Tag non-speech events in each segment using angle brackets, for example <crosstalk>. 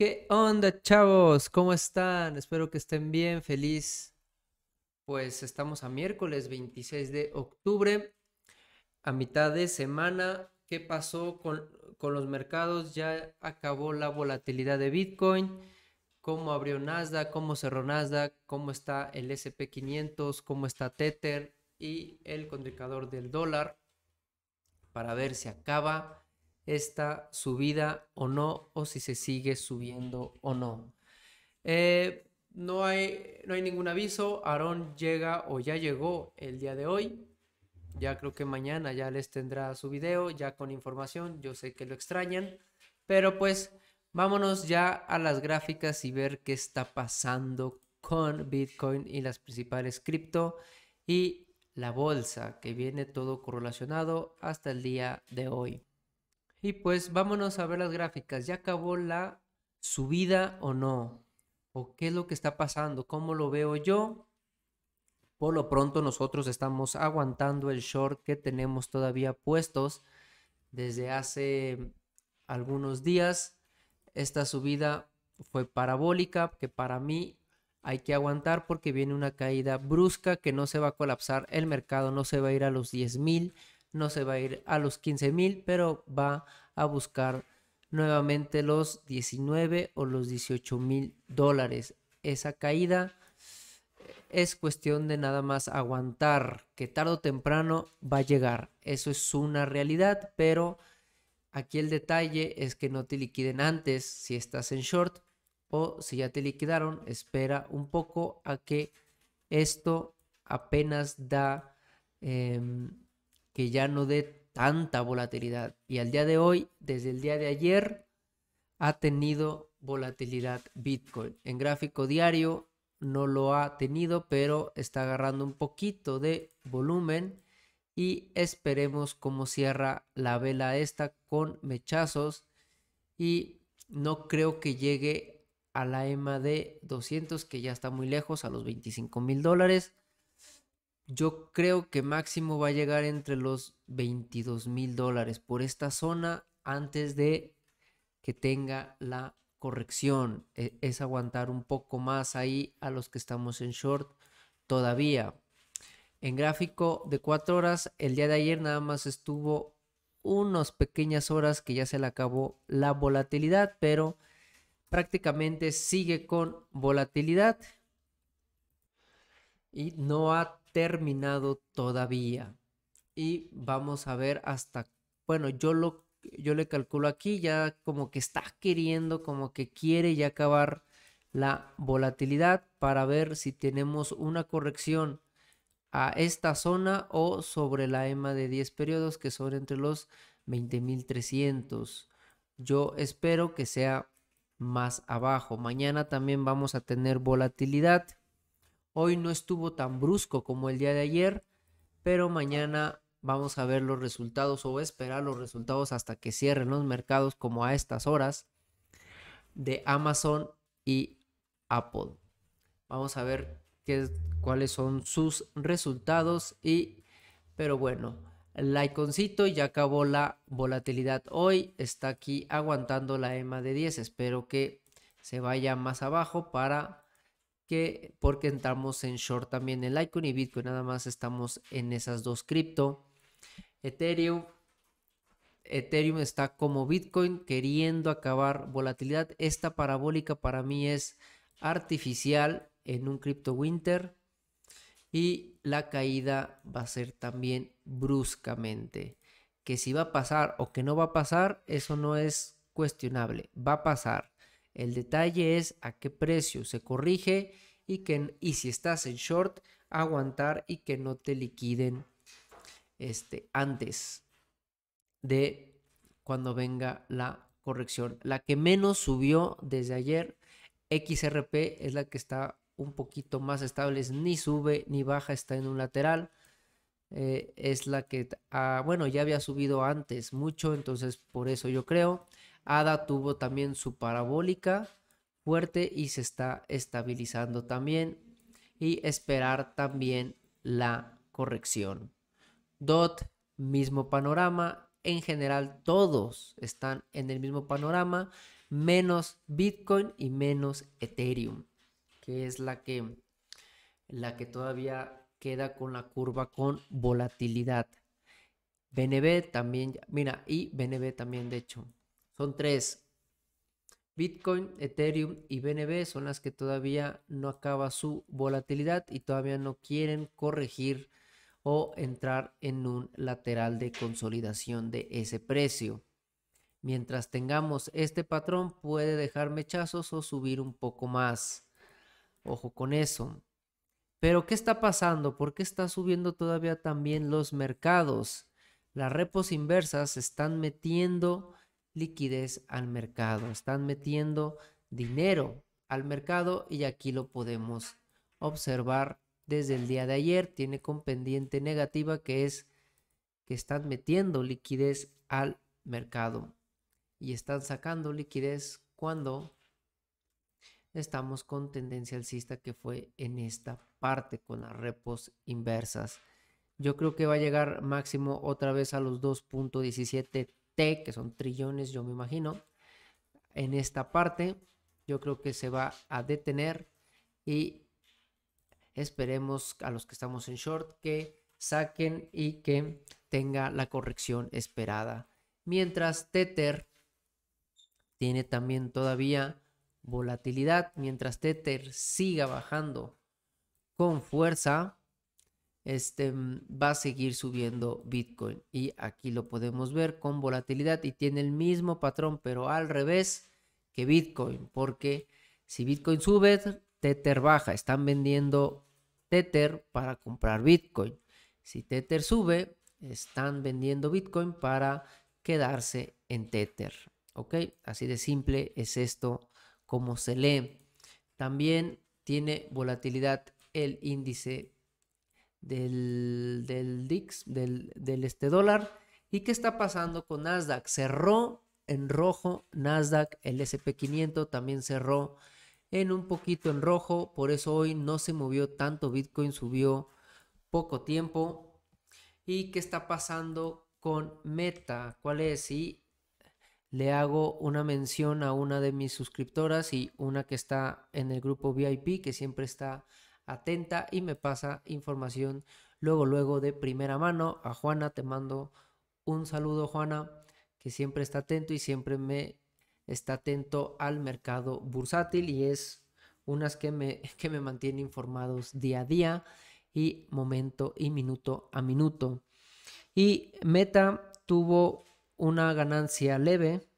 ¿Qué onda, chavos? ¿Cómo están? Espero que estén bien, feliz. Pues estamos a miércoles 26 de octubre, a mitad de semana. ¿Qué pasó con, con los mercados? Ya acabó la volatilidad de Bitcoin. ¿Cómo abrió Nasdaq? ¿Cómo cerró Nasdaq? ¿Cómo está el SP500? ¿Cómo está Tether? Y el condicador del dólar para ver si acaba esta subida o no, o si se sigue subiendo o no. Eh, no, hay, no hay ningún aviso, aaron llega o ya llegó el día de hoy, ya creo que mañana ya les tendrá su video, ya con información, yo sé que lo extrañan, pero pues vámonos ya a las gráficas y ver qué está pasando con Bitcoin y las principales cripto y la bolsa, que viene todo correlacionado hasta el día de hoy. Y pues vámonos a ver las gráficas. ¿Ya acabó la subida o no? ¿O qué es lo que está pasando? ¿Cómo lo veo yo? Por lo pronto nosotros estamos aguantando el short que tenemos todavía puestos desde hace algunos días. Esta subida fue parabólica, que para mí hay que aguantar porque viene una caída brusca que no se va a colapsar el mercado, no se va a ir a los 10 mil no se va a ir a los 15 mil, pero va a buscar nuevamente los 19 o los 18 mil dólares. Esa caída es cuestión de nada más aguantar, que tarde o temprano va a llegar. Eso es una realidad, pero aquí el detalle es que no te liquiden antes si estás en short o si ya te liquidaron, espera un poco a que esto apenas da em, que ya no dé tanta volatilidad. Y al día de hoy, desde el día de ayer, ha tenido volatilidad Bitcoin. En gráfico diario no lo ha tenido, pero está agarrando un poquito de volumen y esperemos cómo cierra la vela esta con mechazos y no creo que llegue a la EMA de 200 que ya está muy lejos a los 25 mil dólares yo creo que máximo va a llegar entre los 22 mil dólares por esta zona antes de que tenga la corrección. E, es aguantar un poco más ahí a los que estamos en short todavía. En gráfico de 4 horas, el día de ayer nada más estuvo unas pequeñas horas que ya se le acabó la volatilidad, pero prácticamente sigue con volatilidad y no ha terminado todavía. Y vamos a ver hasta, bueno, yo lo yo le calculo aquí ya como que está queriendo, como que quiere ya acabar la volatilidad para ver si tenemos una corrección a esta zona o sobre la EMA de 10 periodos que son entre los 20.300. Yo espero que sea más abajo. Mañana también vamos a tener volatilidad Hoy no estuvo tan brusco como el día de ayer, pero mañana vamos a ver los resultados o esperar los resultados hasta que cierren los mercados como a estas horas de Amazon y Apple. Vamos a ver qué, cuáles son sus resultados y, pero bueno, el iconcito ya acabó la volatilidad hoy, está aquí aguantando la EMA de 10, espero que se vaya más abajo para porque entramos en short también en Litecoin y Bitcoin, nada más estamos en esas dos cripto. Ethereum, Ethereum está como Bitcoin queriendo acabar volatilidad. Esta parabólica para mí es artificial en un cripto winter y la caída va a ser también bruscamente. Que si va a pasar o que no va a pasar, eso no es cuestionable, va a pasar. El detalle es a qué precio se corrige y, que, y si estás en short, aguantar y que no te liquiden este, antes de cuando venga la corrección. La que menos subió desde ayer, XRP, es la que está un poquito más estable, ni sube ni baja, está en un lateral. Eh, es la que, ah, bueno, ya había subido antes mucho, entonces por eso yo creo. ADA tuvo también su parabólica fuerte y se está estabilizando también y esperar también la corrección. DOT, mismo panorama. En general, todos están en el mismo panorama, menos Bitcoin y menos Ethereum, que es la que, la que todavía queda con la curva con volatilidad. BNB también, mira, y BNB también, de hecho, son tres. Bitcoin, Ethereum y BNB son las que todavía no acaba su volatilidad y todavía no quieren corregir o entrar en un lateral de consolidación de ese precio. Mientras tengamos este patrón puede dejar mechazos o subir un poco más. Ojo con eso. Pero ¿qué está pasando? ¿Por qué está subiendo todavía también los mercados? Las repos inversas se están metiendo liquidez al mercado, están metiendo dinero al mercado y aquí lo podemos observar desde el día de ayer, tiene con pendiente negativa que es que están metiendo liquidez al mercado y están sacando liquidez cuando estamos con tendencia alcista que fue en esta parte con las repos inversas. Yo creo que va a llegar máximo otra vez a los 2.17 que son trillones, yo me imagino, en esta parte, yo creo que se va a detener y esperemos a los que estamos en short que saquen y que tenga la corrección esperada. Mientras Tether tiene también todavía volatilidad, mientras Tether siga bajando con fuerza, este, mm, va a seguir subiendo Bitcoin. Y aquí lo podemos ver con volatilidad y tiene el mismo patrón, pero al revés que Bitcoin, porque si Bitcoin sube, Tether baja. Están vendiendo Tether para comprar Bitcoin. Si Tether sube, están vendiendo Bitcoin para quedarse en Tether. ¿Ok? Así de simple es esto como se lee. También tiene volatilidad el índice del, del DIX, del, del este dólar. ¿Y qué está pasando con Nasdaq? Cerró en rojo Nasdaq, el SP500 también cerró en un poquito en rojo, por eso hoy no se movió tanto, Bitcoin subió poco tiempo. ¿Y qué está pasando con Meta? ¿Cuál es? Y le hago una mención a una de mis suscriptoras y una que está en el grupo VIP, que siempre está atenta y me pasa información luego, luego de primera mano. A Juana te mando un saludo, Juana, que siempre está atento y siempre me está atento al mercado bursátil y es unas que me, <laughs> que me mantiene informados día a día y momento y minuto a minuto. Y Meta tuvo una ganancia leve,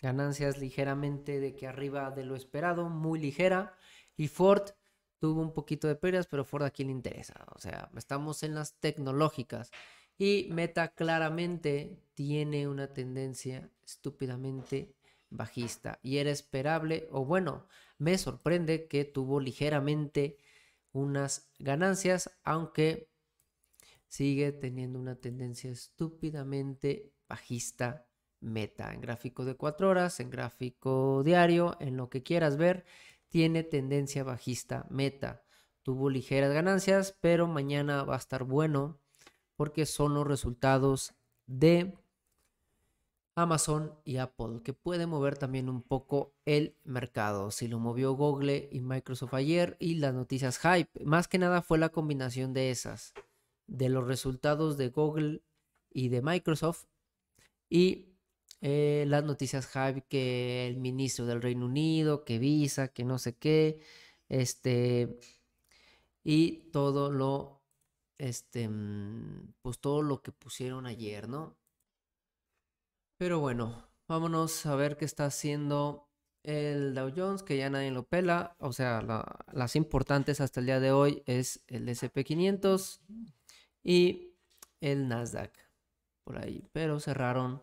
ganancias ligeramente de que arriba de lo esperado, muy ligera. Y Ford tuvo un poquito de pérdidas, pero Ford aquí le interesa. O sea, estamos en las tecnológicas. Y Meta claramente tiene una tendencia estúpidamente bajista. Y era esperable, o bueno, me sorprende que tuvo ligeramente unas ganancias, aunque sigue teniendo una tendencia estúpidamente bajista meta en gráfico de 4 horas, en gráfico diario, en lo que quieras ver, tiene tendencia bajista meta. Tuvo ligeras ganancias, pero mañana va a estar bueno porque son los resultados de Amazon y Apple, que puede mover también un poco el mercado. Si lo movió Google y Microsoft ayer y las noticias hype, más que nada fue la combinación de esas, de los resultados de Google y de Microsoft y eh, las noticias, Javi, que el ministro del Reino Unido, que Visa, que no sé qué, este, y todo lo, este, mm, pues todo lo que pusieron ayer, ¿no? Pero bueno, vámonos a ver qué está haciendo el Dow Jones, que ya nadie lo pela, o sea, las importantes hasta el día de hoy es el SP500 y el Nasdaq, por ahí, pero cerraron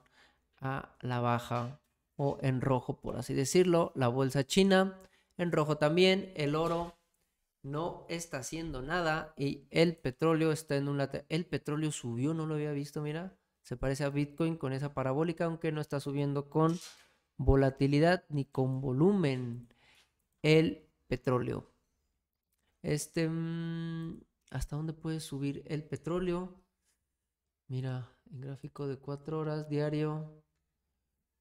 la baja o en rojo, por así decirlo. La bolsa china en rojo también. El oro no está haciendo nada y el petróleo está en un lateral. El petróleo subió, no lo había visto, mira. Se parece a Bitcoin con esa parabólica, aunque no está subiendo con volatilidad ni con volumen. El petróleo. Este, mm, ¿hasta dónde puede subir el petróleo? Mira, en gráfico de 4 horas diario.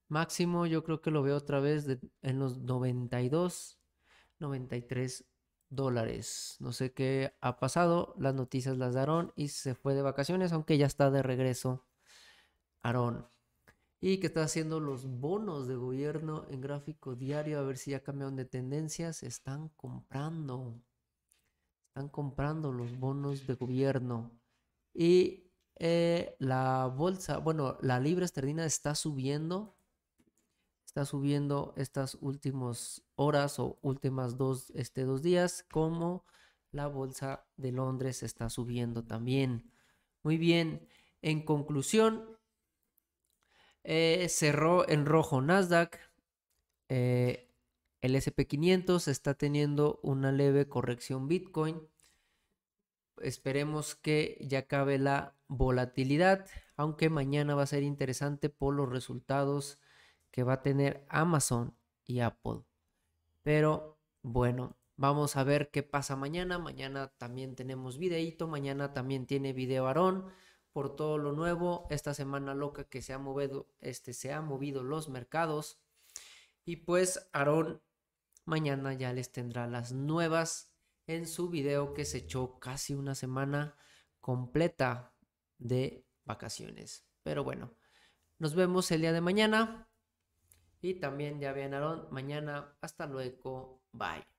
Máximo, yo creo que lo veo otra vez en los 92, 93 dólares. No sé qué ha pasado, las noticias las daron y se fue de vacaciones, aunque ya está de regreso Aarón. Y que está haciendo los bonos de gobierno en gráfico diario, a ver si ya cambiaron de tendencias. están comprando. Están comprando los bonos de gobierno. Y eh, la bolsa, bueno, la libra esterlina está subiendo está subiendo estas últimas horas o últimas dos, este, dos días, como la bolsa de Londres está subiendo también. Muy bien, en conclusión, eh, cerró en rojo Nasdaq. Eh, el SP500 está teniendo una leve corrección Bitcoin. Esperemos que ya acabe la volatilidad, aunque mañana va a ser interesante por los resultados que va a tener Amazon y Apple. Pero bueno, vamos a ver qué pasa mañana. Mañana también tenemos videito. mañana también tiene video Aarón por todo lo nuevo, esta semana loca que se ha movido, este, se ha movido los mercados. Y pues Aarón mañana ya les tendrá las nuevas en su video que se echó casi una semana completa de vacaciones. Pero bueno, nos vemos el día de mañana. Y también ya vienen, Mañana, hasta luego. Bye.